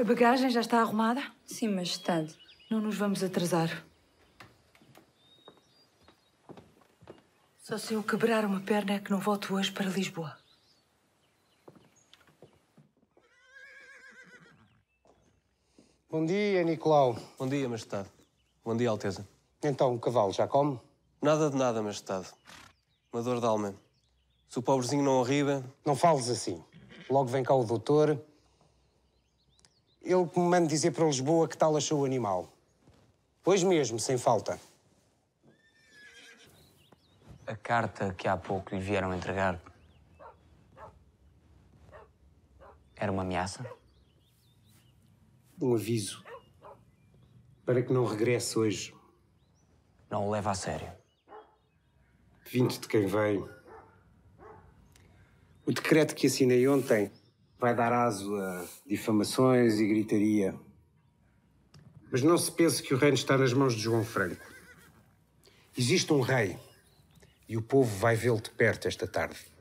A bagagem já está arrumada? Sim, majestade. Não nos vamos atrasar. Só se eu quebrar uma perna é que não volto hoje para Lisboa. Bom dia, Nicolau. Bom dia, Majestade. Bom dia, Alteza. Então, o cavalo já come? Nada de nada, Majestade. Uma dor de alma. Se o pobrezinho não arriba... Não fales assim. Logo vem cá o doutor ele me manda dizer para Lisboa que tal achou o animal. Pois mesmo, sem falta. A carta que há pouco lhe vieram entregar era uma ameaça? Um aviso para que não regresse hoje. Não o leva a sério. Vindo de quem veio. O decreto que assinei ontem vai dar aso a difamações e gritaria. Mas não se pense que o reino está nas mãos de João Franco. Existe um rei e o povo vai vê-lo de perto esta tarde.